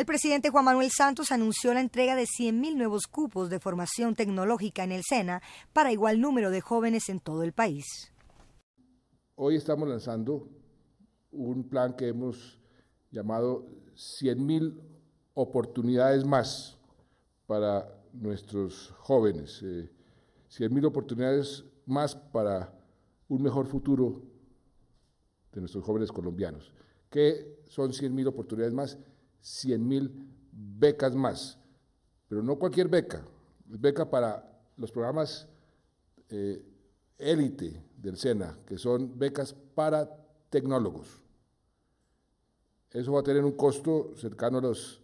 El presidente Juan Manuel Santos anunció la entrega de 100.000 nuevos cupos de formación tecnológica en el SENA para igual número de jóvenes en todo el país. Hoy estamos lanzando un plan que hemos llamado 100.000 oportunidades más para nuestros jóvenes, 100.000 eh, oportunidades más para un mejor futuro de nuestros jóvenes colombianos, que son 100.000 oportunidades más 100 mil becas más, pero no cualquier beca, beca para los programas eh, élite del SENA, que son becas para tecnólogos. Eso va a tener un costo cercano a los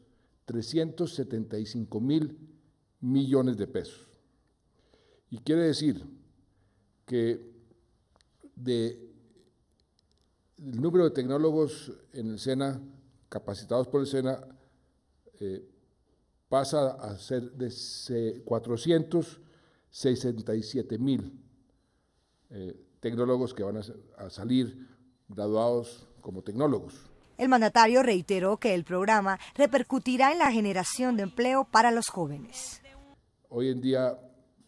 375 mil millones de pesos. Y quiere decir que de el número de tecnólogos en el SENA capacitados por el SENA, eh, pasa a ser de 467 mil eh, tecnólogos que van a, salir graduados como tecnólogos. El mandatario reiteró que el programa repercutirá en la generación de empleo para los jóvenes. Hoy en día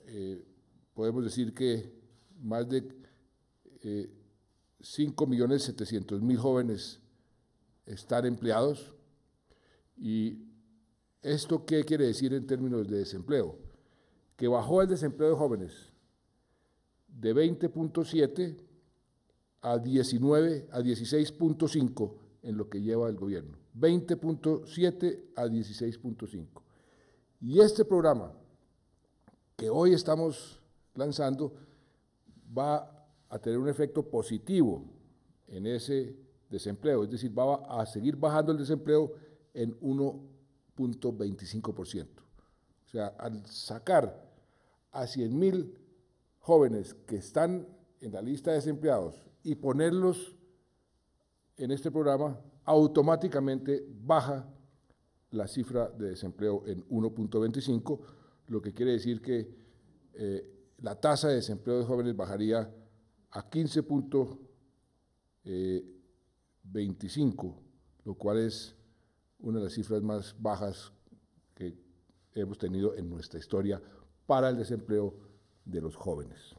eh, podemos decir que más de eh, 5.700.000 jóvenes estar empleados. ¿Y esto qué quiere decir en términos de desempleo? Que bajó el desempleo de jóvenes de 20.7 a 19 a 16.5 en lo que lleva el gobierno. 20.7 a 16.5. Y este programa que hoy estamos lanzando va a tener un efecto positivo en ese desempleo, es decir, va a seguir bajando el desempleo en 1.25%. O sea, al sacar a 100.000 jóvenes que están en la lista de desempleados y ponerlos en este programa, automáticamente baja la cifra de desempleo en 1.25, lo que quiere decir que eh, la tasa de desempleo de jóvenes bajaría a 15. 25, lo cual es una de las cifras más bajas que hemos tenido en nuestra historia para el desempleo de los jóvenes.